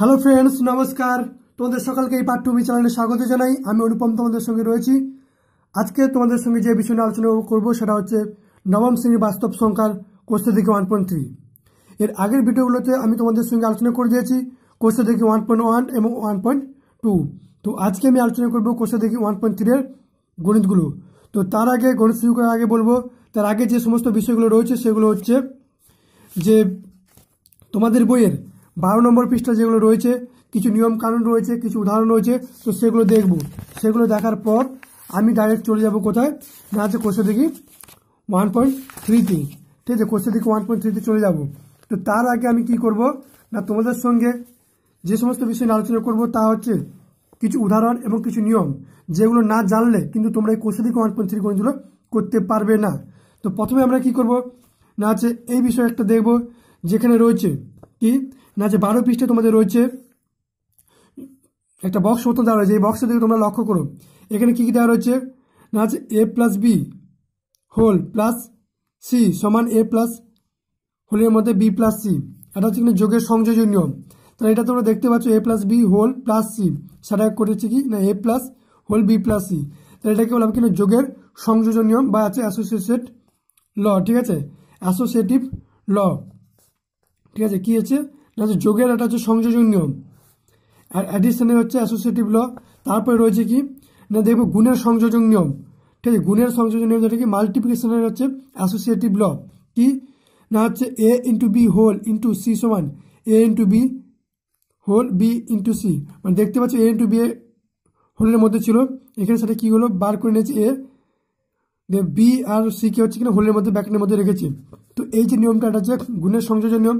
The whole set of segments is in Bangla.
হ্যালো ফ্রেন্ডস নমস্কার তোমাদের সকালকে এই পাঠ্য চ্যানেলে স্বাগত জানাই আমি অনুপম তোমাদের সঙ্গে রয়েছি আজকে তোমাদের সঙ্গে যে বিষয় নিয়ে আলোচনা করবো সেটা হচ্ছে নবম শ্রেণীর বাস্তব সংখ্যার কোর্সে থেকে ওয়ান পয়েন্ট থ্রি এর আগের ভিডিওগুলোতে আমি তোমাদের সঙ্গে আলোচনা করে দিয়েছি কোর্সে থেকে ওয়ান পয়েন্ট ওয়ান এবং ওয়ান পয়েন্ট টু তো আজকে আমি আলোচনা করবো কোর্সে থেকে ওয়ান পয়েন্ট থ্রি এর গণিতগুলো তো তার আগে গণিত শুরু করার আগে বলবো তার আগে যে সমস্ত বিষয়গুলো রয়েছে সেগুলো হচ্ছে যে তোমাদের বইয়ের বারো নম্বর পৃষ্ঠা যেগুলো রয়েছে কিছু নিয়ম কানুন রয়েছে কিছু উদাহরণ রয়েছে তো সেগুলো দেখব সেগুলো দেখার পর আমি ডাইরেক্ট চলে যাব কোথায় না আছে কোশ্চেন দেখি ওয়ান পয়েন্ট থ্রিতে ঠিক আছে কোশ্চেন দেখি ওয়ান পয়েন্ট থ্রিতে চলে যাব তো তার আগে আমি কি করব না তোমাদের সঙ্গে যে সমস্ত বিষয় নিয়ে আলোচনা করবো তা হচ্ছে কিছু উদাহরণ এবং কিছু নিয়ম যেগুলো না জানলে কিন্তু তোমরা এই কোশ্চেন দিকে ওয়ান পয়েন্ট থ্রি গণিতগুলো করতে পারবে না তো প্রথমে আমরা কি করব না আছে এই বিষয়ে একটা দেখব যেখানে রয়েছে কি না যে বারো পৃষ্ঠে তোমাদের রয়েছে একটা বক্স মতন দেওয়া রয়েছে এই বক্সের দিকে তোমরা লক্ষ্য করো এখানে কী কী দেওয়া রয়েছে না আছে A plus B whole plus C সমান এ প্লাস হোলের মধ্যে বি প্লাস সি এটা হচ্ছে কিনা যোগের সংযোজন নিয়ম তাহলে এটা তোমরা দেখতে পাচ্ছ A plus B whole plus C সেটা করেছে কি না A plus whole B plus C তাহলে এটাকে বললাম কিন্তু যোগের সংযোজন নিয়ম বা আছে অ্যাসোসিয়েট ল ঠিক আছে অ্যাসোসিয়েটিভ ল ঠিক আছে কী আছে হচ্ছে যোগের এটা হচ্ছে সংযোজন নিয়ম আর অ্যাডিশনে হচ্ছে অ্যাসোসিয়েটিভ ল তারপরে রয়েছে কি না দেখবো গুণের সংযোজন নিয়ম ঠিক আছে গুণের সংযোজন নিয়ম যেটা কি মাল্টিপ্লিকেশনের হচ্ছে অ্যাসোসিয়েটিভ ল কি না হচ্ছে A into B whole into C সমান A into B whole B into C মানে দেখতে পাচ্ছ এ ইন্টু বি এ হোলের মধ্যে ছিল এখানে সেটা কি হলো বার করে নিয়েছে A B R C K হচ্ছে কিনা হোলের মধ্যে ব্যাকের মধ্যে রেখেছি তো এই যে নিয়মটা এটা হচ্ছে গুণের সংযোজন নিয়ম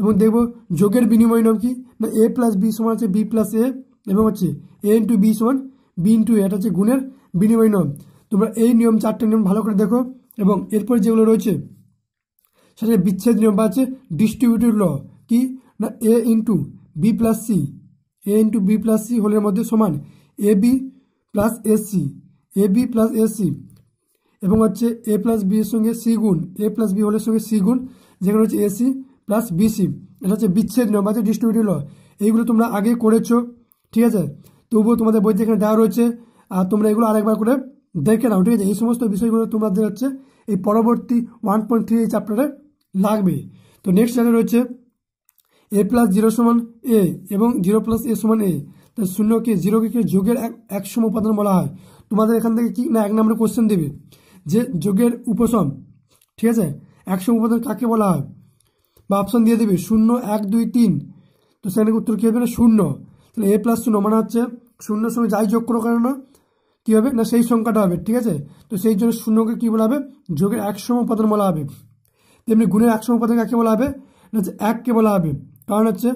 এবং দেখব যোগের বিনিময় নাম কি না এ প্লাস বি সমান আছে বি প্লাস এ এবং হচ্ছে এ ইন্টু বি সমান বি ইন্টু এটা হচ্ছে গুণের বিনিময় নিয়ম তোমরা এই নিয়ম চারটে নিয়ম ভালো করে দেখো এবং এরপর যেগুলো রয়েছে সেটা বিচ্ছেদ নিয়ম বা আছে ডিস্ট্রিবিউটিভ ল কি না A into B plus C A into B plus C হোলের মধ্যে সমান A B plus C A B plus C এবং হচ্ছে এ প্লাস বি এর সঙ্গে সি গুণ এ প্লাস বি হোলের সঙ্গে সি গুণ যেখানে হচ্ছে এসি প্লাস বিসি এটা হচ্ছে বিচ্ছেদ নিয়ম বা ডিস্ট্রিবিউটিভ ল এইগুলো তোমরা আগে করেছো ঠিক আছে তবুও তোমাদের বইতে এখানে দেওয়া রয়েছে আর তোমরা এগুলো আরেকবার করে দেখে নাও ঠিক আছে এই সমস্ত বিষয়গুলো তোমাদের হচ্ছে এই পরবর্তী ওয়ান পয়েন্ট থ্রি এই চ্যাপ্টারে লাগবে তো নেক্সট চ্যাপ্টার রয়েছে এ প্লাস জিরো সমান এ এবং জিরো প্লাস এ সমান এ তাহলে শূন্যকে জিরোকে যোগের এক সম উপাদান বলা হয় তোমাদের এখান থেকে কি না এক নম্বরে কোশ্চেন দেবে যে যোগের উপশম ঠিক আছে একশো উপাদান কাকে বলা হয় বা অপশন দিয়ে দেবে শূন্য এক দুই তিন তো সেখানে উত্তর কী হবে না শূন্য তাহলে এ প্লাস শূন্য মানে হচ্ছে শূন্য সঙ্গে যাই যোগ করো কেন না কী হবে না সেই সংখ্যাটা হবে ঠিক আছে তো সেই জন্য শূন্যকে কী বলা হবে যোগের একসম উপাদান বলা হবে তেমনি গুণের একসম উপাদান কাকে বলা হবে না হচ্ছে এককে বলা হবে কারণ হচ্ছে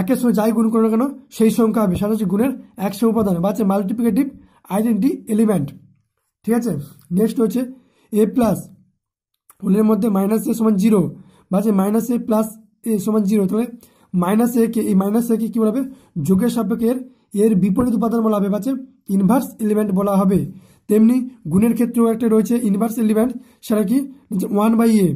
একের সঙ্গে যাই গুণ করো কেন সেই সংখ্যা হবে সেটা হচ্ছে গুণের একসম উপাদান বা হচ্ছে মাল্টিপ্লিকেটিভ আইডেন্টি এলিমেন্ট ঠিক আছে নেক্সট হচ্ছে এ প্লাস হোলের মধ্যে মাইনাস এ সমান জিরো বা মাইনাস এ প্লাস এ সমান জিরো তাহলে মাইনাস এ কে এই মাইনাস এ কে কী বলা হবে যোগের সাপেক্ষের এর বিপরীত উপাদান বলা হবে বা ইনভার্স এলিমেন্ট বলা হবে তেমনি গুণের ক্ষেত্রেও একটা রয়েছে ইনভার্স এলিমেন্ট সেটা কি one by A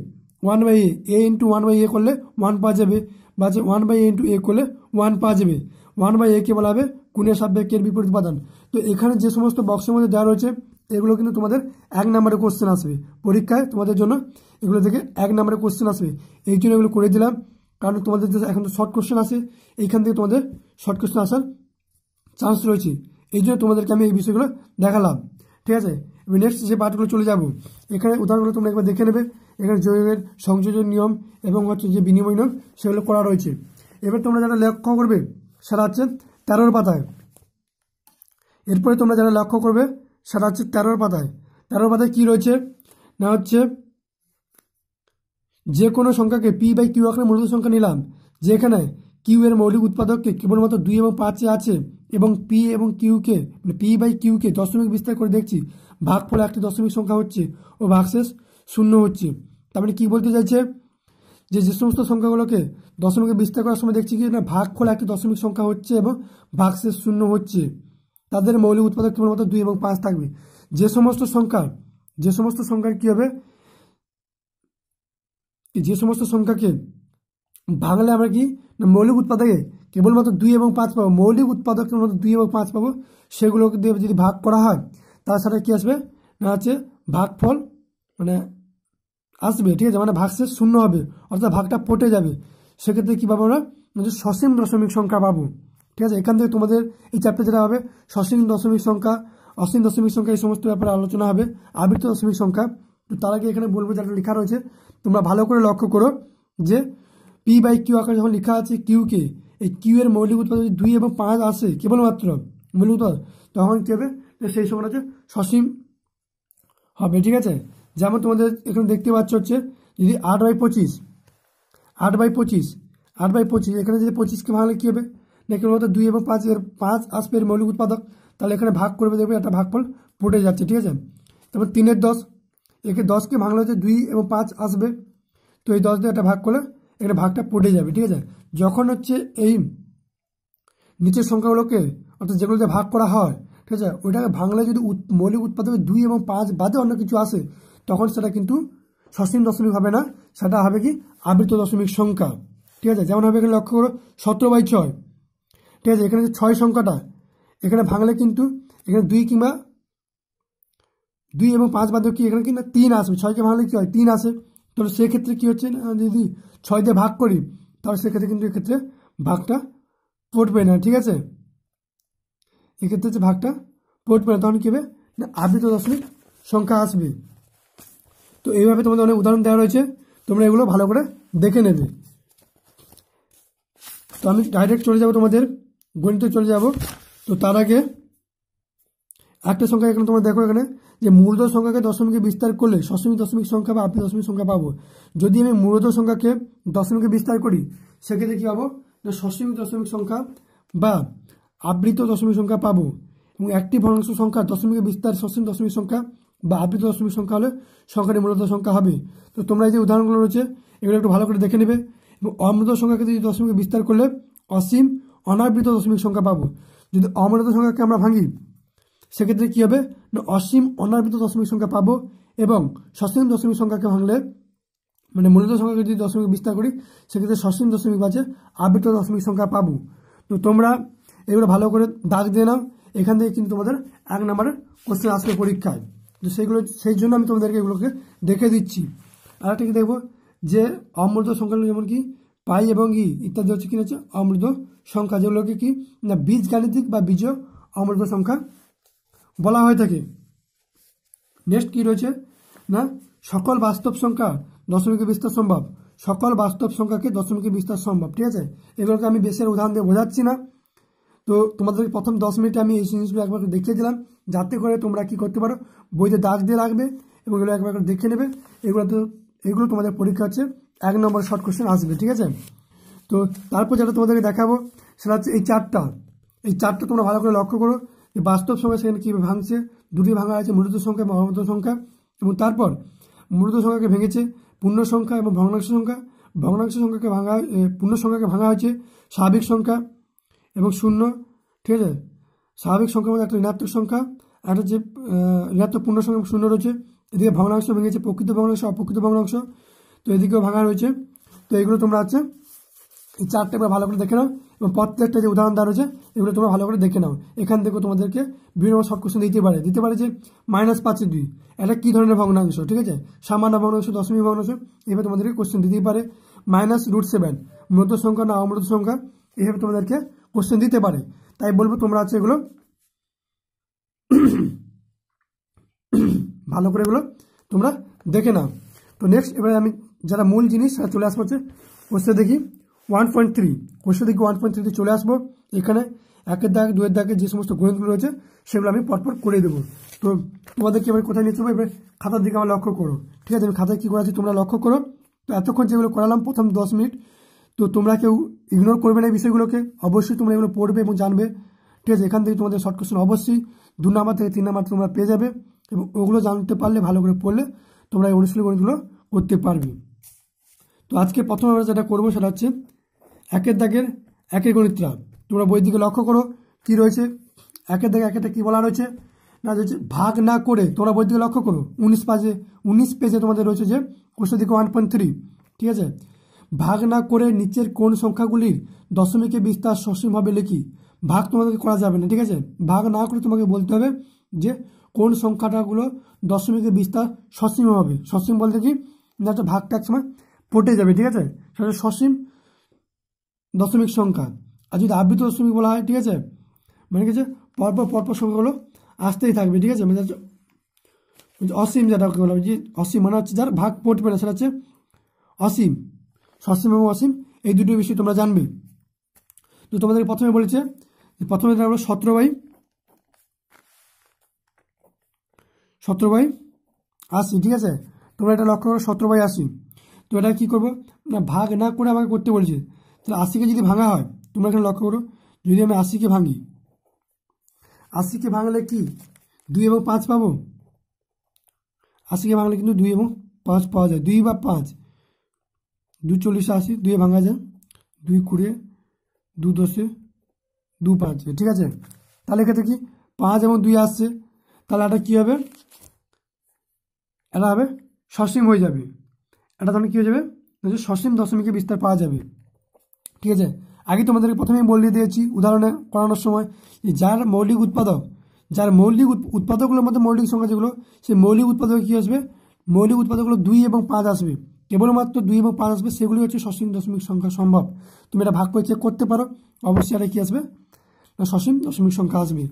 one by A A into one by A করলে ওয়ান পাওয়া যাবে বাজে one by A into A করলে ওয়ান পাওয়া যাবে ওয়ান বাই এ কে বলা হবে গুণের সাপেক্ষের বিপরীত উপাদান তো এখানে যে সমস্ত বক্সের মধ্যে দেওয়া রয়েছে এগুলো কিন্তু তোমাদের এক নাম্বারে কোশ্চেন আসবে পরীক্ষায় তোমাদের জন্য এগুলো থেকে এক নাম্বারে কোশ্চেন আসবে এই জন্য এগুলো করে দিলাম কারণ তোমাদের যে এখন তো শর্ট কোশ্চেন আসে এইখান থেকে তোমাদের শর্ট কোশ্চেন আসার চান্স রয়েছে এই জন্য তোমাদেরকে আমি এই বিষয়গুলো দেখালাম ঠিক আছে আমি নেক্সট যে পার্টগুলো চলে যাব এখানে উদাহরণগুলো তোমরা একবার দেখে নেবে এখানে জৈবের সংযোজন নিয়ম এবং হচ্ছে যে বিনিময় নিয়ম সেগুলো করা রয়েছে এবার তোমরা যারা লক্ষ্য করবে সেটা হচ্ছে তেরোর পাতায় এরপরে তোমরা যারা লক্ষ্য করবে সেটা হচ্ছে তেরোর পাতায় তেরোর পাতায় কী রয়েছে না হচ্ছে যে কোনো সংখ্যাকে পি বাই কিউ আকারে মূলত সংখ্যা নিলাম যেখানে কিউ এর মৌলিক উৎপাদককে কেবলমাত্র দুই এবং পাঁচে আছে এবং পি এবং কিউকে মানে পি বাই কিউকে দশমিক বিস্তার করে দেখছি ভাগ ফলে একটি দশমিক সংখ্যা হচ্ছে ও ভাগশেষ শূন্য হচ্ছে তার মানে কী বলতে চাইছে যে যে সমস্ত সংখ্যাগুলোকে দশমিকে বিস্তার করার সময় দেখছি কি না ভাগ ফলে একটি দশমিক সংখ্যা হচ্ছে এবং ভাগশেষ শূন্য হচ্ছে তাদের মৌলিক উৎপাদক কেবলমাত্র দুই এবং পাঁচ থাকবে যে সমস্ত সংখ্যা যে সমস্ত সংখ্যা কী হবে যে সমস্ত সংখ্যাকে ভাঙলে আমরা কি মৌলিক উৎপাদকে কেবলমাত্র দুই এবং পাঁচ পাবো মৌলিক উৎপাদক কেবলমাত্র দুই এবং পাঁচ পাবো সেগুলোকে দিয়ে যদি ভাগ করা হয় তার সাথে কী আসবে না আছে ফল মানে আসবে ঠিক আছে মানে ভাগ শেষ শূন্য হবে অর্থাৎ ভাগটা পটে যাবে সেক্ষেত্রে কী পাবো আমরা মানে সসীম দশমিক সংখ্যা পাবো ঠিক আছে এখান থেকে তোমাদের এই চ্যাপ্টার যেটা হবে সসীম দশমিক সংখ্যা অসীম দশমিক সংখ্যা এই সমস্ত ব্যাপারে আলোচনা হবে আবৃত্ত দশমিক সংখ্যা তো তার আগে এখানে বলবো যেটা লেখা রয়েছে তোমরা ভালো করে লক্ষ্য করো যে পি বাই কিউ আকারে যখন লেখা আছে কিউকে এই কিউ এর মৌলিক উৎপাদ যদি দুই এবং পাঁচ আসে কেবলমাত্র মৌলিক উৎপাদ তখন কী হবে সেই সময় হচ্ছে সসীম হবে ঠিক আছে যেমন তোমাদের এখানে দেখতে পাচ্ছ হচ্ছে যদি আট বাই পঁচিশ আট বাই পঁচিশ আট বাই পঁচিশ এখানে যদি পঁচিশকে ভাঙলে কী হবে দেখে বলতো দুই এবং পাঁচ এর পাঁচ আসবে এর মৌলিক উৎপাদক তাহলে এখানে ভাগ করবে দেখবে একটা ভাগফল ফুটে যাচ্ছে ঠিক আছে তারপর তিনের দশ একে দশকে ভাঙলে হচ্ছে দুই এবং পাঁচ আসবে তো এই দশ দিয়ে একটা ভাগ করলে এখানে ভাগটা পড়ে যাবে ঠিক আছে যখন হচ্ছে এই নিচের সংখ্যাগুলোকে অর্থাৎ যেগুলোতে ভাগ করা হয় ঠিক আছে ওইটাকে ভাঙলে যদি মৌলিক উৎপাদকে দুই এবং পাঁচ বাদে অন্য কিছু আসে তখন সেটা কিন্তু সসীম দশমিক হবে না সেটা হবে কি আবৃত দশমিক সংখ্যা ঠিক আছে যেমন হবে এখানে লক্ষ্য করো সতেরো বাই ছয় ঠিক আছে এখানে ছয় সংখ্যাটা এখানে ভাঙলে কিন্তু এখানে দুই কিংবা দুই এবং পাঁচ বাদ কি এখানে কিন্তু তিন আসবে ছয়কে ভাঙলে কী হয় তিন আসে তাহলে সেক্ষেত্রে কী হচ্ছে না যদি ছয় দিয়ে ভাগ করি তাহলে সেক্ষেত্রে কিন্তু এক্ষেত্রে ভাগটা পড়বে না ঠিক আছে এক্ষেত্রে হচ্ছে ভাগটা পড়বে না তখন কী হবে না আবৃত দশমিক সংখ্যা আসবে তো এইভাবে তোমাদের অনেক উদাহরণ দেওয়া রয়েছে তোমরা এগুলো ভালো করে দেখে নেবে তো আমি ডাইরেক্ট চলে যাবো তোমাদের গণিত চলে যাব তো তার আগে একটা সংখ্যা এখানে তোমরা দেখো এখানে যে মূলধর সংখ্যাকে দশমিকে বিস্তার করলে সশমিক দশমিক সংখ্যা বা আপনি দশমিক সংখ্যা পাবো যদি আমি মূলধর সংখ্যাকে দশমিকে বিস্তার করি সেক্ষেত্রে কী পাবো না সশমিক দশমিক সংখ্যা বা আবৃত দশমিক সংখ্যা পাবো এবং একটি ভগ্নাংশ সংখ্যা দশমিকে বিস্তার সশমিক দশমিক সংখ্যা বা আবৃত দশমিক সংখ্যা হলে সংখ্যাটি মূলত সংখ্যা হবে তো তোমরা এই যে উদাহরণগুলো রয়েছে এগুলো একটু ভালো করে দেখে নেবে এবং অমৃত সংখ্যাকে যদি দশমিকে বিস্তার করলে অসীম অনাবৃত দশমিক সংখ্যা পাবো যদি অমৃত সংখ্যাকে আমরা ভাঙি সেক্ষেত্রে কী হবে না অসীম অনাবৃত দশমিক সংখ্যা পাবো এবং সসীম দশমিক সংখ্যাকে ভাঙলে মানে মূলত সংখ্যাকে যদি দশমিক বিস্তার করি সেক্ষেত্রে সসীম দশমিক বাজে আবৃত দশমিক সংখ্যা পাবো তো তোমরা এগুলো ভালো করে দাগ দিয়ে নাও এখান থেকে কিন্তু তোমাদের এক নম্বরের কোশ্চেন আসবে পরীক্ষায় তো সেইগুলো সেই জন্য আমি তোমাদেরকে এগুলোকে দেখে দিচ্ছি আর একটা কি দেখবো যে অমৃত সংখ্যা যেমন কি পাই এবং ই ইত্যাদি হচ্ছে কি হচ্ছে অমৃত সংখ্যা যেগুলোকে কি না বীজ গাণিতিক বা বীজ অমূল্য সংখ্যা বলা হয়ে থাকে নেক্সট কি রয়েছে না সকল বাস্তব সংখ্যা দশমিকে বিস্তার সম্ভব সকল বাস্তব সংখ্যাকে দশমিকে বিস্তার সম্ভব ঠিক আছে এগুলোকে আমি বেশের উদাহরণ দিয়ে বোঝাচ্ছি না তো তোমাদের প্রথম দশ মিনিটে আমি এই জিনিসগুলো একবার দেখিয়ে দিলাম যাতে করে তোমরা কি করতে পারো বইতে দাগ দিয়ে রাখবে এবং এগুলো একবার দেখে নেবে এগুলো তো এগুলো তোমাদের পরীক্ষা হচ্ছে এক নম্বর শর্ট কোশ্চেন আসবে ঠিক আছে তো তারপর যেটা তোমাদেরকে দেখাবো সেটা হচ্ছে এই চারটা এই চারটা তোমরা ভালো করে লক্ষ্য করো যে বাস্তব সংখ্যা সেখানে কীভাবে ভাঙছে দুটি ভাঙা আছে মূলত সংখ্যা এবং অমূলত সংখ্যা এবং তারপর মূলত সংখ্যাকে ভেঙেছে পূর্ণ সংখ্যা এবং ভগ্নাংশ সংখ্যা ভগ্নাংশ সংখ্যাকে ভাঙা পূর্ণ সংখ্যাকে ভাঙা হয়েছে স্বাভাবিক সংখ্যা এবং শূন্য ঠিক আছে স্বাভাবিক সংখ্যা মধ্যে মানে একটা ঋণাত্মক সংখ্যা আর হচ্ছে ঋণাত্মক পূর্ণ সংখ্যা শূন্য রয়েছে এদিকে ভগ্নাংশ ভেঙেছে প্রকৃত ভগ্নাংশ অপ্রকৃত ভগ্নাংশ তো এদিকেও ভাঙা রয়েছে তো এগুলো তোমরা আছে এই চারটে একবার ভালো করে দেখে নাও এবং প্রত্যেকটা যে উদাহরণ দেওয়া রয়েছে এগুলো তোমরা ভালো করে দেখে নাও এখান থেকে তোমাদেরকে বিভিন্ন শর্ট কোশ্চেন দিতে পারে দিতে পারে যে মাইনাস পাঁচে দুই এটা কী ধরনের ভগ্নাংশ ঠিক আছে সামান্য ভগ্নাংশ দশমিক ভগ্নাংশ এভাবে তোমাদেরকে কোশ্চেন দিতেই পারে মাইনাস রুট সেভেন মৃত সংখ্যা না অমৃত সংখ্যা এইভাবে তোমাদেরকে কোশ্চেন দিতে পারে তাই বলবো তোমরা আছে এগুলো ভালো করে এগুলো তোমরা দেখে নাও তো নেক্সট এবারে আমি যারা মূল জিনিস চলে আসবো হচ্ছে দেখি ওয়ান পয়েন্ট থ্রি কোশ্চেন থেকে ওয়ান পয়েন্ট থ্রিতে চলে আসবো এখানে একের দাগ দুয়ের দাগে যে সমস্ত গণিতগুলো রয়েছে সেগুলো আমি পরপর করে দেবো তো তোমাদেরকে এবার কোথায় নিয়ে চলবো এবার খাতার দিকে আমার লক্ষ্য করো ঠিক আছে আমি খাতায় কী করেছি তোমরা লক্ষ্য করো তো এতক্ষণ যেগুলো করালাম প্রথম দশ মিনিট তো তোমরা কেউ ইগনোর করবে না এই বিষয়গুলোকে অবশ্যই তোমরা এগুলো পড়বে এবং জানবে ঠিক আছে এখান থেকে তোমাদের শর্ট কোশ্চেন অবশ্যই দু নাম্বার থেকে তিন নাম্বার তোমরা পেয়ে যাবে এবং ওগুলো জানতে পারলে ভালো করে পড়লে তোমরা এই অনুশীলনগুলো করতে পারবে তো আজকে প্রথম আমরা যেটা করবো সেটা হচ্ছে একের দাগের একের গণিত লাভ তোমরা বই দিকে লক্ষ্য করো কি রয়েছে একের দাগে একটা কী বলা রয়েছে না রয়েছে ভাগ না করে তোমরা বই দিকে লক্ষ্য করো উনিশ পাজে উনিশ পেজে তোমাদের রয়েছে যে কোশ্চেন দিকে ওয়ান পয়েন্ট থ্রি ঠিক আছে ভাগ না করে নিচের কোন সংখ্যাগুলির দশমিকে বিস্তার সসীমভাবে লিখি ভাগ তোমাদেরকে করা যাবে না ঠিক আছে ভাগ না করে তোমাকে বলতে হবে যে কোন সংখ্যাটাগুলো দশমিকে বিস্তার সসীম হবে সসীম বলতে কি না ভাগটা এক সময় পটে যাবে ঠিক আছে সেটা সসীম দশমিক সংখ্যা আর যদি আবৃত দশমিক বলা হয় ঠিক আছে মানে কি পরপর পরপর সংখ্যাগুলো আসতেই থাকবে ঠিক আছে মানে অসীম যেটা বলা যে অসীম মানে হচ্ছে যার ভাগ পড়বে না সেটা হচ্ছে অসীম সসীম এবং অসীম এই দুটো বিষয় তোমরা জানবে তো তোমাদেরকে প্রথমে বলেছে প্রথমে থাকবে সতেরো বাই সতেরো বাই আশি ঠিক আছে তোমরা এটা লক্ষ্য করো সতেরো বাই আশি তো এটা কী করবো না ভাগ না করে আমাকে করতে বলছে তাহলে আশিকে যদি ভাঙা হয় তোমরা এখানে লক্ষ্য করো যদি আমি আশিকে ভাঙি আশিকে ভাঙলে কি দুই এবং পাঁচ পাবো আশিকে ভাঙলে কিন্তু দুই এবং পাঁচ পাওয়া যায় দুই বা পাঁচ দু চল্লিশে আশি দুয়ে ভাঙা যায় দুই কুড়ি দু দশে দু পাঁচে ঠিক আছে তাহলে এক্ষেত্রে কি পাঁচ এবং দুই আসছে তাহলে এটা কী হবে এটা হবে সসীম হয়ে যাবে এটা তাহলে কী হয়ে যাবে সসীম দশমিকে বিস্তার পাওয়া যাবে ঠিক আছে আগে তোমাদেরকে প্রথমেই বলিয়ে দিয়েছি উদাহরণে করানোর সময় যার মৌলিক উৎপাদক যার মৌলিক উৎপাদকগুলোর মধ্যে মৌলিক সংখ্যা যেগুলো সেই মৌলিক উৎপাদক কী আসবে মৌলিক উৎপাদকগুলো দুই এবং পাঁচ আসবে কেবলমাত্র দুই এবং পাঁচ আসবে সেগুলি হচ্ছে সসীম দশমিক সংখ্যা সম্ভব তুমি এটা ভাগ করে চেক করতে পারো অবশ্যই এটা কী আসবে না সসীম দশমিক সংখ্যা আসবে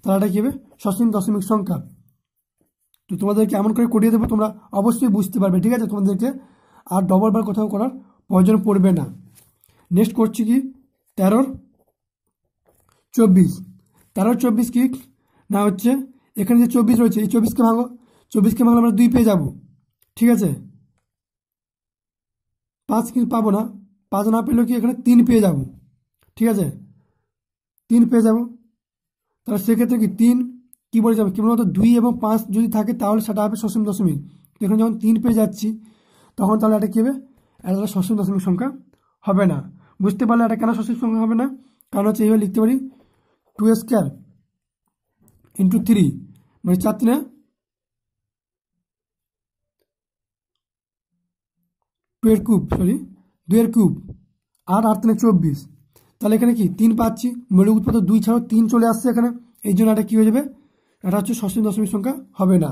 তাহলে এটা কী হবে সসীম দশমিক সংখ্যা তো তোমাদেরকে এমন করে করিয়ে দেবো তোমরা অবশ্যই বুঝতে পারবে ঠিক আছে তোমাদেরকে আর ডবল বার কোথাও করার প্রয়োজন পড়বে না নেক্সট করছি কি তেরোর চব্বিশ তেরোর চব্বিশ কি না হচ্ছে এখানে যে চব্বিশ রয়েছে এই চব্বিশকে ভাগো চব্বিশকে ভাগলে আমরা দুই পেয়ে যাব ঠিক আছে পাঁচ কিন্তু পাবো না পাঁচ না পেলেও কি এখানে তিন পেয়ে যাব ঠিক আছে তিন পেয়ে যাব তাহলে সেক্ষেত্রে কি তিন কী বলে যাবে কেবলমাত্র দুই এবং পাঁচ যদি থাকে তাহলে সেটা হবে সসীম দশমিক এখানে যখন তিন পেয়ে যাচ্ছি তখন তাহলে এটা কী হবে এটা সসীম দশমিক সংখ্যা হবে না বুঝতে পারলে এটা কেন সসীম সংখ্যা হবে না কারণ হচ্ছে এইভাবে লিখতে পারি টু স্কোয়ার ইন্টু থ্রি মানে চার তিনে টুয়ের কিউব সরি দুয়ের কিউব আর আট তিনে চব্বিশ তাহলে এখানে কি তিন পাচ্ছি মৌলিক উৎপাদক দুই ছাড়াও তিন চলে আসছে এখানে এই জন্য এটা কী হয়ে যাবে এটা হচ্ছে ষষ্ঠী দশমিক সংখ্যা হবে না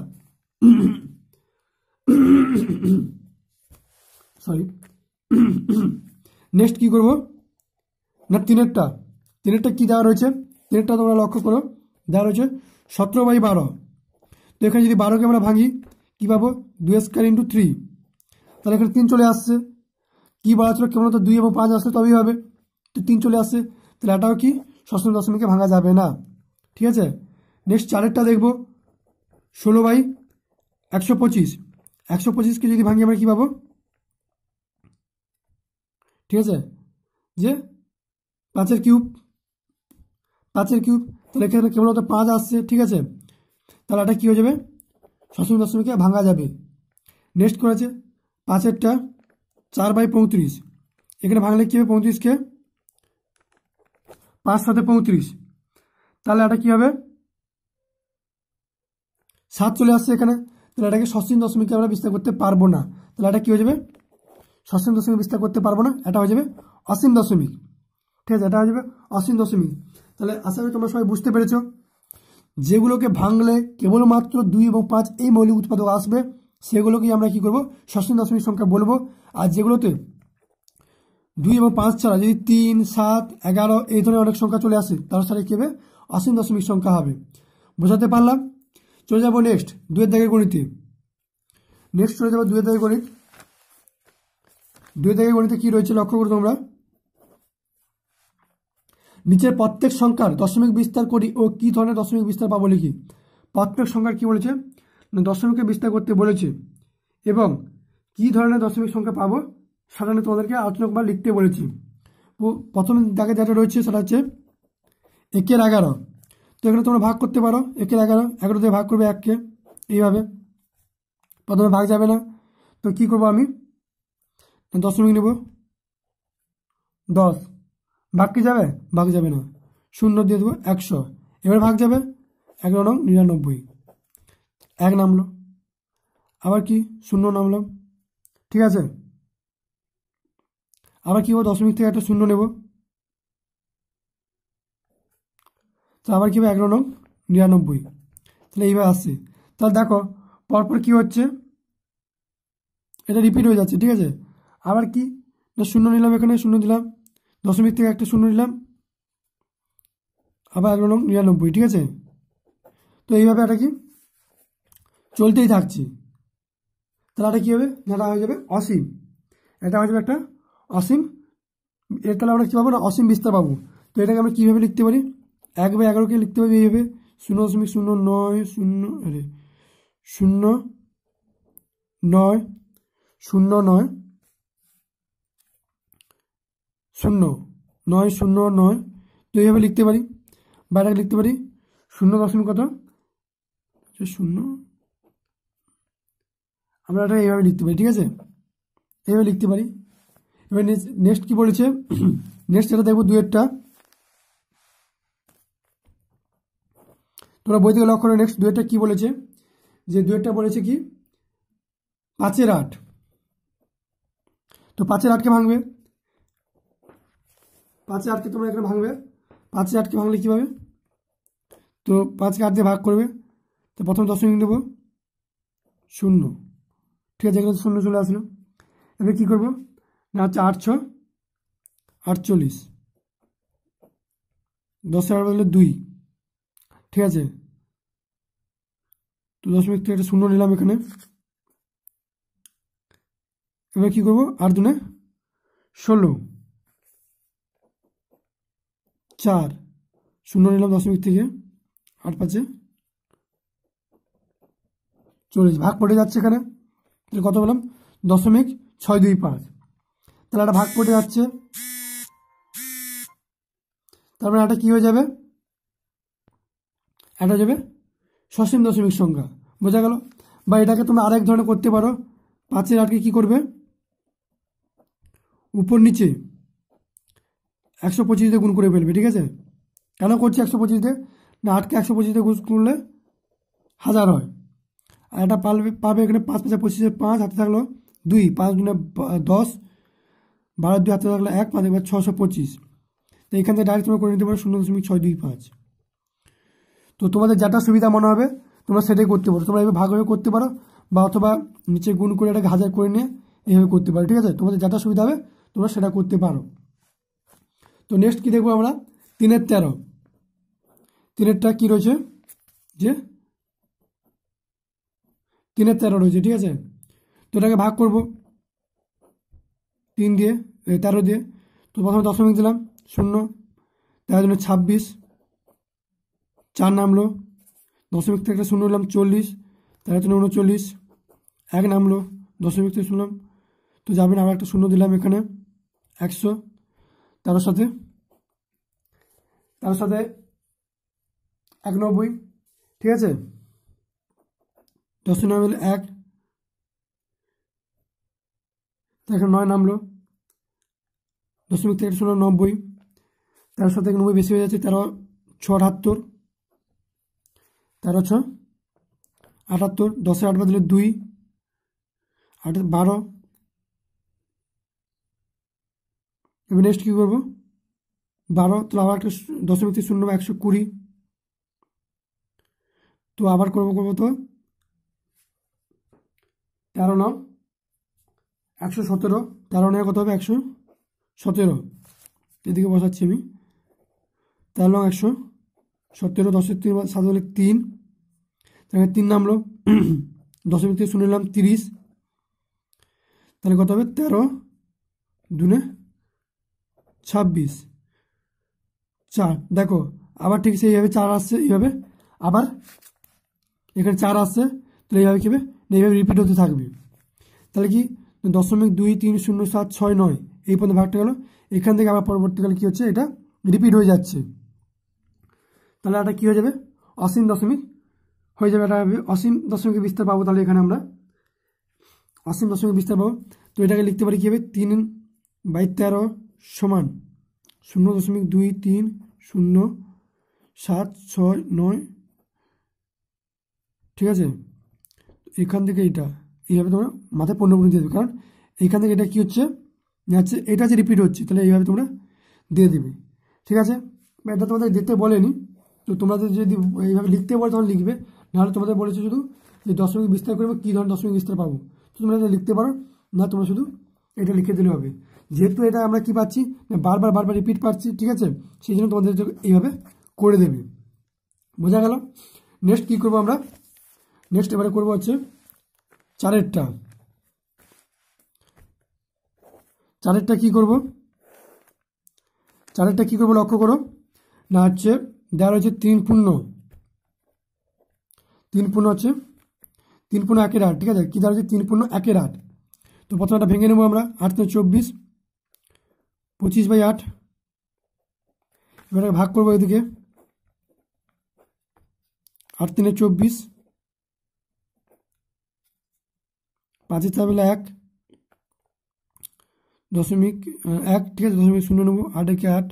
সরি নেক্সট কি করব না তিনেরটা তিনেরটা কি দেওয়া রয়েছে তিনেরটা তোমরা লক্ষ্য করো দেওয়া রয়েছে সতেরো বাই বারো তো এখানে যদি বারোকে আমরা ভাঙি কী পাবো দু স্কোয়ার ইন্টু থ্রি তাহলে এখানে তিন চলে আসছে কি ছিল কেমন তো দুই এবং পাঁচ আসলে তবেই হবে তো তিন চলে আসছে তাহলে এটাও কি ষষ্ঠ দশমীকে ভাঙা যাবে না ঠিক আছে নেক্সট চারেরটা দেখব ষোলো বাই একশো পঁচিশ একশো পঁচিশকে যদি ভাঙি আমরা কী পাবো ঠিক আছে যে পাঁচের কিউব পাঁচের কিউব তাহলে এখানে কেবলমাত্র একটা পাঁচ আসছে ঠিক আছে তাহলে এটা কী হয়ে যাবে সসীম দশমিকে ভাঙা যাবে নেক্সট করেছে পাঁচেরটা চার বাই পঁয়ত্রিশ এখানে ভাঙলে কী হবে পঁয়ত্রিশকে পাঁচ সাথে পঁয়ত্রিশ তাহলে এটা কী হবে সাত চলে আসছে এখানে তাহলে এটাকে সসীম দশমিকে আমরা বিস্তার করতে পারবো না তাহলে এটা কী হয়ে যাবে সসীম দশমিক বিস্তার করতে পারবো না এটা হয়ে যাবে অসীম দশমিক ঠিক আছে এটা হয়ে যাবে অসীম দশমিক তাহলে আশা করি তোমরা সবাই বুঝতে পেরেছ যেগুলোকে ভাঙলে কেবলমাত্র দুই এবং পাঁচ এই মৌলিক উৎপাদক আসবে সেগুলোকেই আমরা কি করব সসীম দশমিক সংখ্যা বলবো আর যেগুলোতে দুই এবং পাঁচ ছাড়া যদি তিন সাত এগারো এই ধরনের অনেক সংখ্যা চলে আসে তার সাথে কী হবে অসীম দশমিক সংখ্যা হবে বোঝাতে পারলাম চলে যাবো নেক্সট দুয়ের দাগে গণিতে নেক্সট চলে যাবো দুয়ের দাগে গণিত দুই থেকে গণিতে কি রয়েছে লক্ষ্য করো তোমরা নিচের প্রত্যেক সংখ্যার দশমিক বিস্তার করি ও কি ধরনের দশমিক বিস্তার পাবো লিখি প্রত্যেক সংখ্যার কি বলেছে দশমিককে বিস্তার করতে বলেছে এবং কি ধরনের দশমিক সংখ্যা পাবো সেটা নিয়ে তোমাদেরকে আলোচনা লিখতে বলেছি প্রথম দাগে যেটা রয়েছে সেটা হচ্ছে একের এগারো তো এখানে তোমরা ভাগ করতে পারো একের এগারো এগারো দিয়ে ভাগ করবে এককে এইভাবে প্রথমে ভাগ যাবে না তো কি করব আমি দশমিক নেব দশ ভাগ কি যাবে ভাগ যাবে না শূন্য দিয়ে দেবো একশো এবার ভাগ যাবে এগারো নং নিরানব্বই এক নামলো আবার কি শূন্য নামলো ঠিক আছে আবার কি হবে দশমিক থেকে একটা শূন্য নেব তা আবার কি হবে এগারো নং নিরানব্বই তাহলে এইভাবে আসছে তাহলে দেখো পরপর কি হচ্ছে এটা রিপিট হয়ে যাচ্ছে ঠিক আছে আবার কি না শূন্য নিলাম এখানে শূন্য দিলাম দশমিক থেকে একটা শূন্য নিলাম আবার এক নং নিরানব্বই ঠিক আছে তো এইভাবে এটা কি চলতেই থাকছি তাহলে এটা কী হবে এটা হয়ে যাবে অসীম এটা হয়ে যাবে একটা অসীম এর তাহলে আমরা কী পাবো না অসীম বিস্তার পাবো তো এটাকে আমরা কীভাবে লিখতে পারি এক বা এগারোকে লিখতে পারি এইভাবে শূন্য দশমিক শূন্য নয় শূন্য আরে শূন্য নয় শূন্য নয় শূন্য নয় শূন্য নয় তো এইভাবে লিখতে পারি বাইরে লিখতে পারি শূন্য দশমিক কত আচ্ছা, শূন্য আমরা এটা এইভাবে লিখতে পারি ঠিক আছে এইভাবে লিখতে পারি এবার নেক্সট কি বলেছে নেক্সট এটা দেখবো দুয়েরটা তোমরা বই থেকে লক্ষ্য করো নেক্সট দুয়েরটা কি বলেছে যে দুয়েরটা বলেছে কি পাঁচের আট তো পাঁচের আটকে ভাঙবে পাঁচে আটকে তোমরা এখানে ভাঙবে পাঁচে আটকে ভাঙলে কীভাবে তো পাঁচকে আট দিয়ে ভাগ করবে তো প্রথম দশমিক দেবো শূন্য ঠিক আছে এখানে শূন্য চলে আসলো এবার কী করবো না হচ্ছে আটশো আটচল্লিশ দশে আট বললে দুই ঠিক আছে তো দশমিক থেকে একটা শূন্য নিলাম এখানে এবার কী করবো আট দুনে ষোলো চার শূন্য নিলাম দশমিক থেকে আট পাঁচে চল্লিশ ভাগ পড়ে যাচ্ছে এখানে তাহলে কত বললাম দশমিক ছয় দুই পাঁচ তাহলে একটা ভাগ পড়ে যাচ্ছে তারপরে মানে একটা কি হয়ে যাবে একটা যাবে সসীম দশমিক সংখ্যা বোঝা গেল বা এটাকে তুমি আরেক ধরনের করতে পারো পাঁচের আটকে কি করবে উপর নিচে একশো পঁচিশে গুণ করে ফেলবে ঠিক আছে কেন করছি একশো পঁচিশে না আটকে একশো পঁচিশে গুণ করলে হাজার হয় আর এটা পালবে পাবে এখানে পাঁচ পাঁচ পঁচিশে পাঁচ হাতে থাকলো দুই পাঁচ দুনে দশ বারো দুই হাতে থাকলো এক পাঁচ এবার ছশো পঁচিশ তো এখান থেকে ডাইরেক্ট তোমরা করে নিতে পারো শূন্য দশমিক ছয় দুই পাঁচ তো তোমাদের যেটা সুবিধা মনে হবে তোমরা সেটাই করতে পারো তোমরা এভাবে ভাগভাবে করতে পারো বা অথবা নিচে গুণ করে এটাকে হাজার করে নিয়ে এইভাবে করতে পারো ঠিক আছে তোমাদের যেটা সুবিধা হবে তোমরা সেটা করতে পারো তো নেক্সট কি দেখবো আমরা তিনের তেরো তিনেরটা কি রয়েছে যে তিনের তেরো রয়েছে ঠিক আছে তো এটাকে ভাগ করব তিন দিয়ে তেরো দিয়ে তো প্রথমে দশমিক দিলাম শূন্য তেরো জন্য ছাব্বিশ চার নামলো দশমিক থেকে একটা শূন্য নিলাম চল্লিশ তেরো জন্য উনচল্লিশ এক নামলো দশমিক থেকে শুনলাম তো যাবেন আবার একটা শূন্য দিলাম এখানে একশো তেরো সাথে তেরো সাথে একানব্বই ঠিক আছে দশ নামল এক এখানে নয় নামলো দশমিক তেরোশো নব্বই তেরো সাথে নব্বই বেশি হয়ে যাচ্ছে তেরো ছ আটাত্তর তেরো ছ আটাত্তর দশে আট বাদলে দুই আট বারো এবার নেক্সট কী করবো বারো তো আবার একটা দশমিক থেকে শূন্য একশো কুড়ি তো আবার করবো করবো তো তেরো নং একশো সতেরো তেরো নয় কত হবে একশো সতেরো এদিকে বসাচ্ছি আমি তেরো নং একশো সতেরো দশের তিন সাত হলে তিন তাহলে তিন নামলো দশমিক থেকে শূন্য নিলাম তিরিশ তাহলে কত হবে তেরো দুনে ছাব্বিশ চার দেখো আবার ঠিক আছে এইভাবে চার আসছে এইভাবে আবার এখানে চার আসছে তাহলে এইভাবে কী এইভাবে রিপিট হতে থাকবে তাহলে কি দশমিক দুই তিন শূন্য সাত ছয় নয় এই পর্যন্ত ভাগটা গেল এখান থেকে আবার পরবর্তীকালে কী হচ্ছে এটা রিপিট হয়ে যাচ্ছে তাহলে এটা কী হয়ে যাবে অসীম দশমিক হয়ে যাবে এটা অসীম দশমিক বিস্তার পাবো তাহলে এখানে আমরা অসীম দশমিক বিস্তার পাবো তো এটাকে লিখতে পারি কী হবে তিন বাই তেরো সমান শূন্য দশমিক দুই তিন শূন্য সাত ছয় নয় ঠিক আছে এখান থেকে এটা এইভাবে তোমরা মাথায় পণ্য পণ্য দিয়ে দেবে কারণ এইখান থেকে এটা কী হচ্ছে যাচ্ছে এটা যে রিপিট হচ্ছে তাহলে এইভাবে তোমরা দিয়ে দেবে ঠিক আছে এটা তোমাদের দেখতে বলেনি তো তোমাদের যদি এইভাবে লিখতে বলে তখন লিখবে নাহলে তোমাদের বলেছে শুধু যে দশমিক বিস্তার করবে কী ধরনের দশমিক বিস্তার পাবো তো তোমরা এটা লিখতে পারো না তোমরা শুধু এটা লিখে দিলে হবে যেহেতু এটা আমরা কি পাচ্ছি বারবার বারবার রিপিট পাচ্ছি ঠিক আছে সেই জন্য তোমাদের এইভাবে করে দেবে বোঝা গেল নেক্সট কি করব আমরা নেক্সট এবারে করব হচ্ছে চারেরটা চারেরটা কি করব চারেরটা কি করব লক্ষ্য করো না হচ্ছে দেওয়া রয়েছে তিন পূর্ণ তিন পূর্ণ হচ্ছে তিন পূর্ণ একের আট ঠিক আছে কী দেওয়া হচ্ছে তিন পূর্ণ একের আট তো প্রথমে ভেঙে নেবো আমরা আট চব্বিশ পঁচিশ বাই আট এবার ভাগ করবো এদিকে আট তিনে চব্বিশ পাঁচের চাবেলা এক দশমিক এক ঠিক আছে দশমিক শূন্য নেবো আট একে আট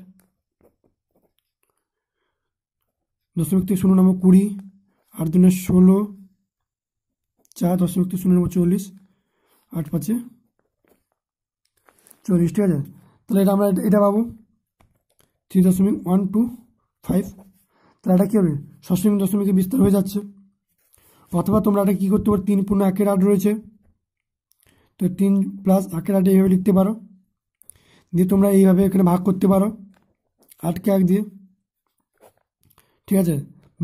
দশমিক থেকে শূন্য নেবো কুড়ি আট দুনে ষোলো চার দশমিক থেকে শূন্য নেবো চল্লিশ আট পাঁচে চল্লিশ ঠিক আছে তাহলে এটা আমরা এটা পাবো থ্রি দশমিক ওয়ান টু ফাইভ তাহলে এটা কী হবে সসীম দশমিকে বিস্তার হয়ে যাচ্ছে অথবা তোমরা এটা কী করতে পারো তিন পূর্ণ একের আট রয়েছে তো তিন প্লাস একের আট এইভাবে লিখতে পারো দিয়ে তোমরা এইভাবে এখানে ভাগ করতে পারো আটকে এক দিয়ে ঠিক আছে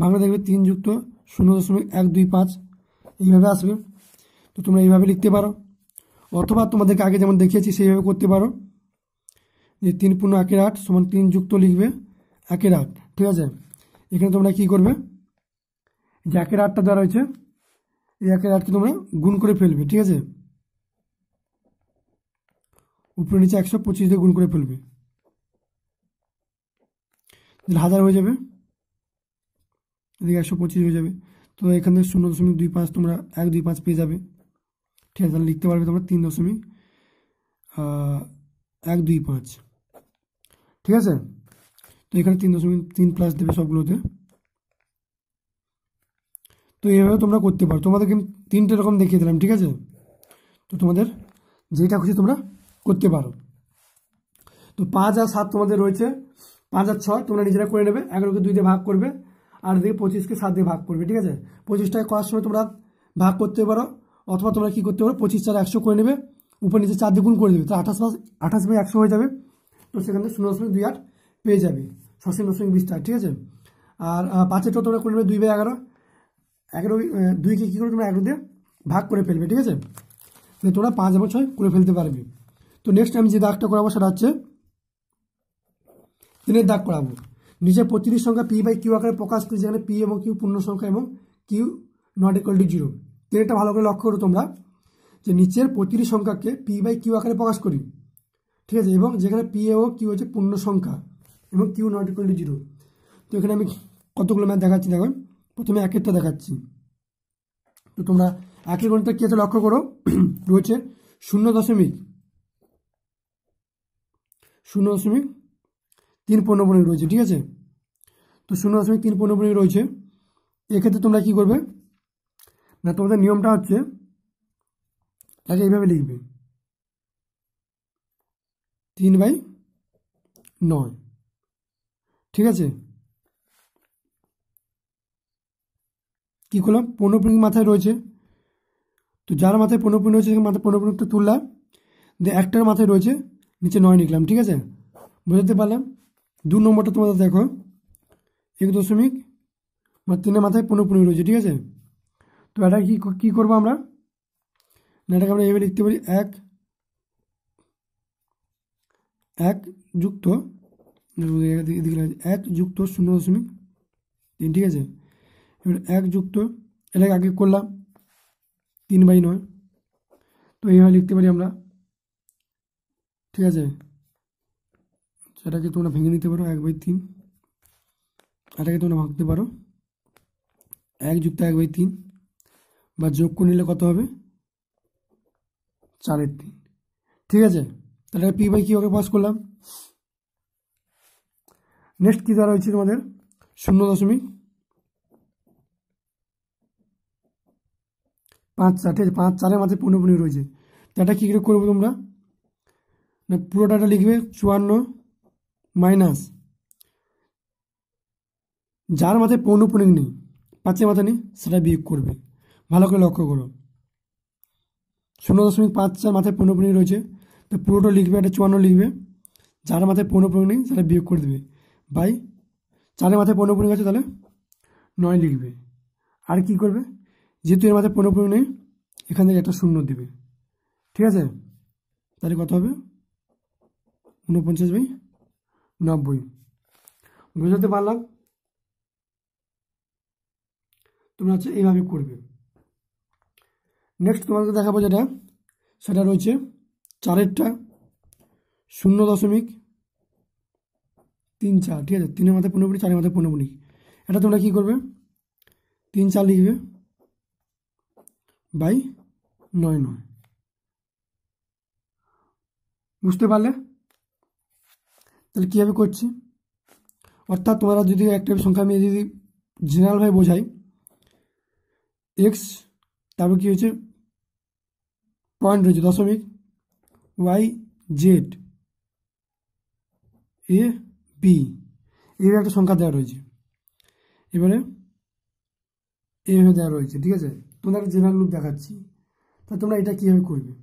বাংলা দেখবে তিন যুক্ত শূন্য দশমিক এক দুই পাঁচ এইভাবে আসবে তো তোমরা এইভাবে লিখতে পারো অথবা তোমাদেরকে আগে যেমন দেখিয়েছি সেইভাবে করতে পারো যে তিন পূর্ণ একের আট সমান তিন যুক্ত লিখবে একের আট ঠিক আছে এখানে তোমরা কি করবে যে একের আটটা দেওয়া রয়েছে এই একের আটকে তোমরা গুণ করে ফেলবে ঠিক আছে উপরে নিচে একশো পঁচিশ দিয়ে গুণ করে ফেলবে হাজার হয়ে যাবে এদিকে একশো পঁচিশ হয়ে যাবে তো এখান থেকে শূন্য দশমিক দুই পাঁচ তোমরা এক দুই পাঁচ পেয়ে যাবে ঠিক আছে তাহলে লিখতে পারবে তোমরা তিন দশমিক এক দুই পাঁচ ঠিক আছে তো এখানে তিন দশমিক তিন প্লাস দেবে সবগুলোতে তো এইভাবে তোমরা করতে পারো তোমাদেরকে তিনটে রকম দেখিয়ে দিলাম ঠিক আছে তো তোমাদের যেটা খুশি তোমরা করতে পারো তো পাঁচ আর সাত তোমাদের রয়েছে পাঁচ আর ছয় তোমরা নিজেরা করে নেবে এগারোকে দুই দিয়ে ভাগ করবে আর দিকে পঁচিশকে সাত দিয়ে ভাগ করবে ঠিক আছে পঁচিশটাকে করার সময় তোমরা ভাগ করতে পারো অথবা তোমরা কী করতে পারো পঁচিশ চার একশো করে নেবে উপর নিচে চার দ্বিগুণ করে দেবে তো আঠাশ পাঁচ আঠাশ বাই একশো হয়ে যাবে তো সেখান থেকে শূন্য দশমিক দুই আট পেয়ে যাবে সসীম দশমিক বিশটা ঠিক আছে আর পাঁচের তো তোমরা করে নেবে মানে দুই বাই এগারো এগারো দুইকে কী করে তোমরা মানে এগারো দিয়ে ভাগ করে ফেলবে ঠিক আছে তোমরা পাঁচ এবং ছয় করে ফেলতে পারবে তো নেক্সট আমি যে দাগটা করাবো সেটা হচ্ছে তিনের দাগ করাবো নিচে প্রতিটি সংখ্যা পি বাই কিউ আকারে প্রকাশ করি যেখানে পি এবং কিউ পূর্ণ সংখ্যা এবং Q not equal to zero তিনটা ভালো করে লক্ষ্য করো তোমরা যে নিচের প্রতিটি সংখ্যাকে পি বাই কিউ আকারে প্রকাশ করি ঠিক আছে এবং যেখানে এ ও কিউ হচ্ছে পূর্ণ সংখ্যা এবং Q not equal to zero তো এখানে আমি কতগুলো ম্যাথ দেখাচ্ছি দেখো প্রথমে একেরটা দেখাচ্ছি তো তোমরা একের গণিতটা কী আছে লক্ষ্য করো রয়েছে শূন্য দশমিক শূন্য দশমিক তিন পনেরো রয়েছে ঠিক আছে তো শূন্য দশমিক তিন পনেরো রয়েছে এক্ষেত্রে তোমরা কি করবে না তোমাদের নিয়মটা হচ্ছে তাকে এইভাবে লিখবে তিন বাই নয় ঠিক আছে কি করলাম পনেরো মাথায় রয়েছে তো যার মাথায় পনেরো পনেরো রয়েছে মাথায় পনেরো পনেরোটা তুললাম দিয়ে একটার মাথায় রয়েছে নিচে নয় নিখলাম ঠিক আছে বোঝাতে পারলাম দু নম্বরটা তোমাদের দেখো এক দশমিক বা তিনের মাথায় পনেরো রয়েছে ঠিক আছে তো এটা কী কী করবো আমরা না এটাকে আমরা এভাবে লিখতে পারি এক এক যুক্ত এক যুক্ত শূন্য দশমিক তিন ঠিক আছে এবার এক যুক্ত এটাকে আগে করলাম তিন বাই নয় তো এইভাবে লিখতে পারি আমরা ঠিক আছে সেটাকে তোমরা ভেঙে নিতে পারো এক বাই তিন এটাকে তোমরা ভাঙতে পারো এক যুক্ত এক বাই তিন বা যোগ করে নিলে কত হবে চারের তিন ঠিক আছে তাহলে পি বাই কিউকে পাস করলাম নেক্সট কী দ্বারা হয়েছে তোমাদের শূন্য দশমিক পাঁচ চার ঠিক আছে পাঁচ চারের মাঝে পনেরো পনেরো রয়েছে এটা কী করে করবো তোমরা না পুরোটাটা লিখবে চুয়ান্ন মাইনাস যার মাথায় পনেরো পনেরো নেই পাঁচের মাথা নেই সেটা বিয়োগ করবে ভালো করে লক্ষ্য করো শূন্য দশমিক পাঁচ চার মাথায় পনেরো পনেরো রয়েছে তো পুরোটা লিখবে একটা চুয়ান্ন লিখবে যার মাথায় পনেরো পনেরো নেই সেটা বিয়োগ করে দেবে বাই চারের মাথায় পনেরো পনেরো আছে তাহলে নয় লিখবে আর কি করবে যেহেতু এর মাথায় পনেরো পনেরো নেই এখান থেকে একটা শূন্য দেবে ঠিক আছে তাহলে কত হবে উনপঞ্চাশ বাই নব্বই বোঝাতে পারলাম তোমরা হচ্ছে এইভাবে করবে নেক্সট তোমাদেরকে দেখাবো যেটা সেটা রয়েছে চারেরটা শূন্য দশমিক তিন চার ঠিক আছে তিনের মাথায় পনেরো চারের মাথায় পনেরো মিনিট এটা তোমরা কী করবে তিন চার লিখবে বাই নয় নয় বুঝতে পারলে তাহলে কীভাবে করছি অর্থাৎ তোমরা যদি একটা সংখ্যা আমি যদি জেনারেলভাবে বোঝাই এক্স তারপর কী হয়েছে পয়েন্ট রয়েছে দশমিক ওয়াই জেড এ বি এর একটা সংখ্যা দেওয়া রয়েছে এবারে এভাবে দেওয়া রয়েছে ঠিক আছে তোমাদের জেনারেল লুক দেখাচ্ছি তা তোমরা এটা কীভাবে করবে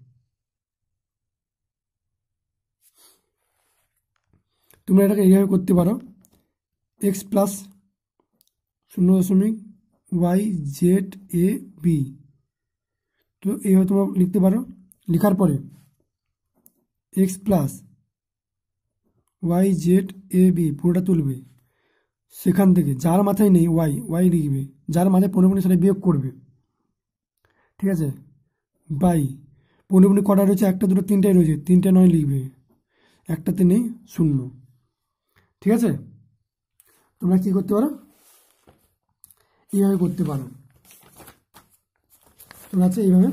তোমরা এটাকে এইভাবে করতে পারো এক্স প্লাস শূন্য দশমিক ওয়াই জেড এ বি তো এইভাবে তোমরা লিখতে পারো লেখার পরে X plus Y Z A B পুরোটা তুলবে সেখান থেকে যার মাথায় নেই ওয়াই ওয়াই লিখবে যার মাথায় পনেরো সেটা বিয়োগ করবে ঠিক আছে বাই পনেরো পনেরো কটা রয়েছে একটা দুটো তিনটাই রয়েছে তিনটা নয় লিখবে একটাতে নেই শূন্য ঠিক আছে তোমরা কি করতে পারো এইভাবে করতে পারো তোমরা আচ্ছা এইভাবে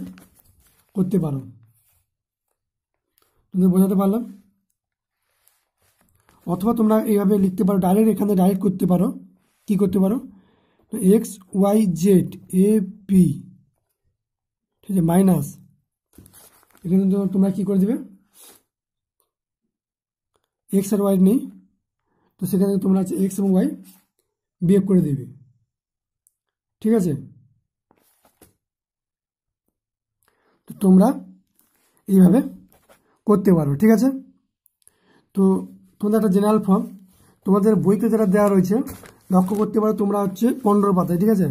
করতে পারো তুমি বোঝাতে পারলাম অথবা তোমরা এইভাবে লিখতে পারো ডাইরেক্ট এখানে ডাইরেক্ট করতে পারো কি করতে পারো তো X Y Z A P ঠিক আছে মাইনাস এখানে তো তোমরা কি করে দেবে এক্স আর ওয়াই নেই তো সেখানে তোমরা হচ্ছে এক্স এবং ওয়াই বিয়োগ করে দেবে ঠিক আছে তো তোমরা এইভাবে করতে পারো ঠিক আছে তো তোমাদের একটা জেনারেল ফর্ম তোমাদের বইতে যেটা দেওয়া রয়েছে লক্ষ্য করতে পারো তোমরা হচ্ছে পনেরো পাতায় ঠিক আছে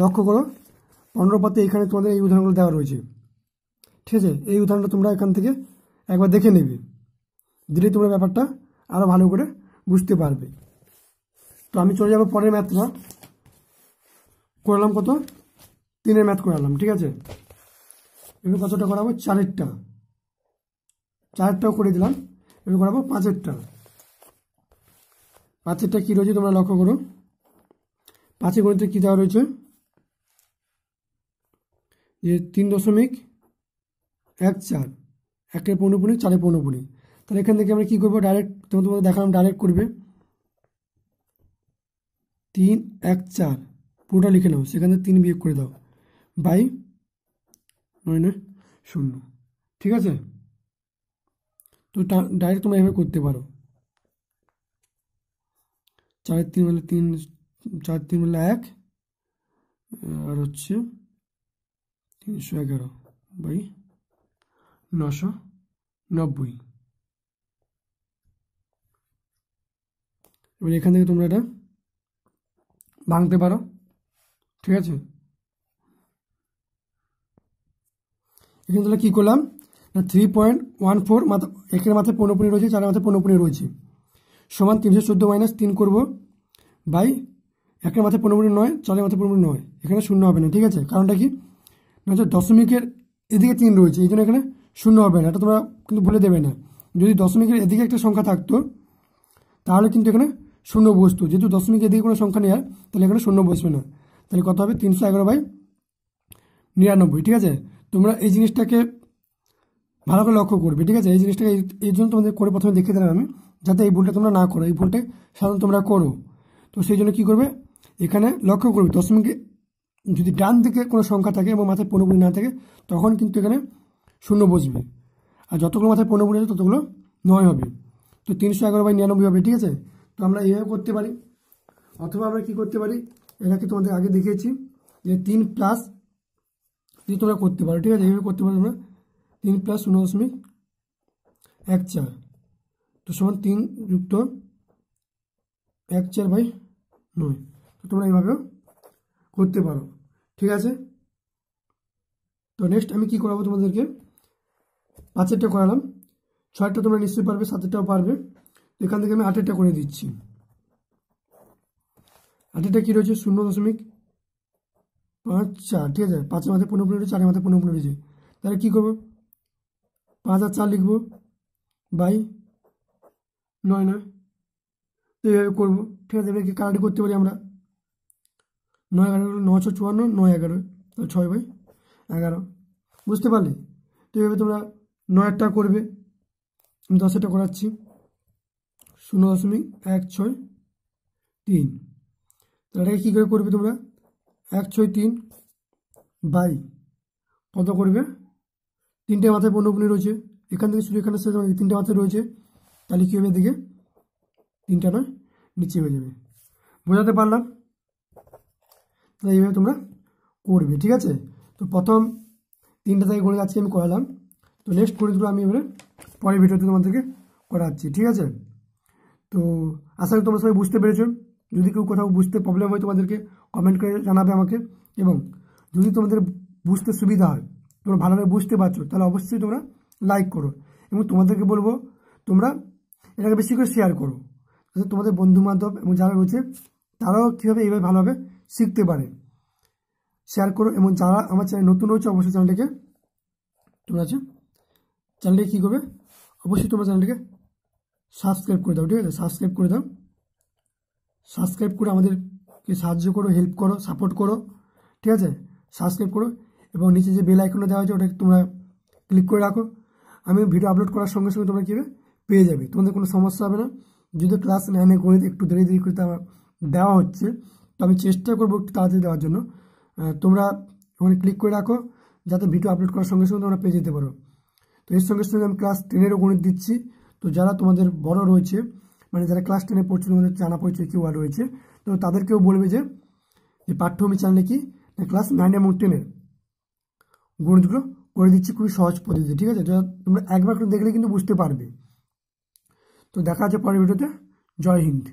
লক্ষ্য করো পনেরো পাতে এখানে তোমাদের এই উদাহরণগুলো দেওয়া রয়েছে ঠিক আছে এই উদাহরণটা তোমরা এখান থেকে একবার দেখে নেবে দিলে তোমরা ব্যাপারটা আরও ভালো করে বুঝতে পারবে তো আমি চলে যাবো পরের ম্যাথটা করালাম কত তিনের ম্যাথ করালাম ঠিক আছে এবার কতটা করাবো চারেরটা চারটাও করে দিলাম এবার করাবো পাঁচেরটা পাঁচেরটা কী রয়েছে তোমরা লক্ষ্য করো পাঁচের গণিতে কী দেওয়া রয়েছে যে তিন দশমিক এক চার একের পৌনপুনি চারে পৌনপুনি তাহলে এখান থেকে আমরা কী করবো ডাইরেক্ট তোমার তোমাদের দেখালাম ডাইরেক্ট করবে তিন এক চার পুরোটা লিখে নাও সেখান থেকে তিন বিয়োগ করে দাও বাই নয় নয় শূন্য ঠিক আছে তো ডাইরেক্ট তোমরা এভাবে করতে পারো চার তিন বেলা তিন চার তিন বেলা এক আর হচ্ছে তিনশো এগারো বাই নশো নব্বই এবার এখান থেকে তোমরা এটা ভাঙতে পারো ঠিক আছে এখানে তাহলে কী করলাম থ্রি মানে পয়েন্ট ওয়ান ফোর মাথা একের মাথায় পনেরো পনেরো রয়েছে চারের মাথায় পনেরো পনেরো রয়েছে সমান তিনশো চোদ্দো মাইনাস তিন করবো বাই একের মাথায় পনেরো পনেরো নয় চারের মাথায় পনেরো নয় এখানে শূন্য হবে না ঠিক আছে কারণটা কি না হচ্ছে দশমিকের এদিকে তিন রয়েছে এই জন্য এখানে শূন্য হবে না এটা তোমরা কিন্তু ভুলে দেবে না যদি দশমিকের এদিকে একটা সংখ্যা থাকতো তাহলে কিন্তু এখানে শূন্য বসতো যেহেতু দশমিকের এদিকে কোনো সংখ্যা নেই তাহলে এখানে শূন্য বসবে না তাহলে কত হবে তিনশো এগারো বাই নিরানব্বই ঠিক আছে তোমরা এই জিনিসটাকে ভালো করে লক্ষ্য করবে ঠিক আছে এই জিনিসটাকে এই জন্য তোমাদের করে প্রথমে দেখে দিলাম আমি যাতে এই ভুলটা তোমরা না করো এই ভুলটা সাধারণত তোমরা করো তো সেই জন্য কী করবে এখানে লক্ষ্য করবে দশমিকে যদি ডান দিকে কোনো সংখ্যা থাকে এবং মাথায় পনেরো না থাকে তখন কিন্তু এখানে শূন্য বসবে আর যতগুলো মাথায় পনেরো আছে ততগুলো নয় হবে তো তিনশো এগারো বাই নিরানব্বই হবে ঠিক আছে তো আমরা এইভাবে করতে পারি অথবা আমরা কি করতে পারি এটাকে তোমাদের আগে দেখিয়েছি যে তিন প্লাস যদি তোমরা করতে পারো ঠিক আছে এইভাবে করতে পারো তোমরা তিন প্লাস শূন্য দশমিক এক চার তো সমান তিন যুক্ত এক চার বাই নয় তো তোমরা এইভাবেও করতে পারো ঠিক আছে তো নেক্সট আমি কি করাবো তোমাদেরকে পাঁচেরটা করালাম ছয়টা তোমরা নিশ্চয়ই পারবে সাতেরটাও পারবে এখান থেকে আমি আটেরটা করে দিচ্ছি আটেরটা কী রয়েছে শূন্য দশমিক পাঁচ চার ঠিক আছে পাঁচের মাথায় পনেরো পনেরো চারের মাথায় পনেরো পনেরো রয়েছে তাহলে কী করবো পাঁচ হাজার চার লিখবো বাই নয় নয় তো এইভাবে করবো ঠিক আছে এবারে কাটাটি করতে পারি আমরা নয় এগারো নশো চুয়ান্ন নয় এগারো তো ছয় বাই এগারো বুঝতে পারলে তো এইভাবে তোমরা নয়টা করবে আমি দশেরটা করাচ্ছি শূন্য দশমিক এক ছয় তিন এটাকে কী করে করবে তোমরা এক ছয় তিন বাই কত করবে তিনটে মাথায় পনেরো রয়েছে এখান থেকে শুধু এখানে শেষ তিনটে মাথায় রয়েছে তাহলে কী হবে এদিকে তিনটা না নিচে হয়ে যাবে বোঝাতে পারলাম তাহলে এইভাবে তোমরা করবে ঠিক আছে তো প্রথম তিনটা থেকে গড়ে আজকে আমি করালাম তো নেক্সট গণিতগুলো আমি এবারে পরের ভিডিওতে তোমাদেরকে করাচ্ছি ঠিক আছে তো আশা করি তোমরা সবাই বুঝতে পেরেছো যদি কেউ কোথাও বুঝতে প্রবলেম হয় তোমাদেরকে কমেন্ট করে জানাবে আমাকে এবং যদি তোমাদের বুঝতে সুবিধা হয় তোমরা ভালোভাবে বুঝতে পারছো তাহলে অবশ্যই তোমরা লাইক করো এবং তোমাদেরকে বলবো তোমরা এটাকে বেশি করে শেয়ার করো যাতে তোমাদের বন্ধু বান্ধব এবং যারা রয়েছে তারাও কীভাবে এইভাবে ভালোভাবে শিখতে পারে শেয়ার করো এবং যারা আমার চ্যানেল নতুন রয়েছে অবশ্যই চ্যানেলটিকে তোমরা আছে চ্যানেলটি কী করবে অবশ্যই তোমরা চ্যানেলটিকে সাবস্ক্রাইব করে দাও ঠিক আছে সাবস্ক্রাইব করে দাও সাবস্ক্রাইব করে আমাদেরকে সাহায্য করো হেল্প করো সাপোর্ট করো ঠিক আছে সাবস্ক্রাইব করো এবং নিচে যে বেল আইকনটা দেওয়া হয়েছে ওটা তোমরা ক্লিক করে রাখো আমি ভিডিও আপলোড করার সঙ্গে সঙ্গে তোমরা কীভাবে পেয়ে যাবে তোমাদের কোনো সমস্যা হবে না যদি ক্লাস নাইনে গণিত একটু দেরি দেরি করে আমার দেওয়া হচ্ছে তো আমি চেষ্টা করবো একটু তাড়াতাড়ি দেওয়ার জন্য তোমরা ওখানে ক্লিক করে রাখো যাতে ভিডিও আপলোড করার সঙ্গে সঙ্গে তোমরা পেয়ে যেতে পারো তো এর সঙ্গে সঙ্গে আমি ক্লাস টেনেরও গণিত দিচ্ছি তো যারা তোমাদের বড় রয়েছে মানে যারা ক্লাস টেনে পড়ছে তোমাদের জানা পরিচয় কেউ আর রয়েছে তো তাদেরকেও বলবে যে পাঠ্যমি চ্যানেলে কি ক্লাস নাইন এবং টেনের গণিতগুলো করে দিচ্ছি খুবই সহজ পদ্ধতি ঠিক আছে তোমরা একবার করে দেখলে কিন্তু বুঝতে পারবে তো দেখা আছে পরের ভিডিওতে জয় হিন্দ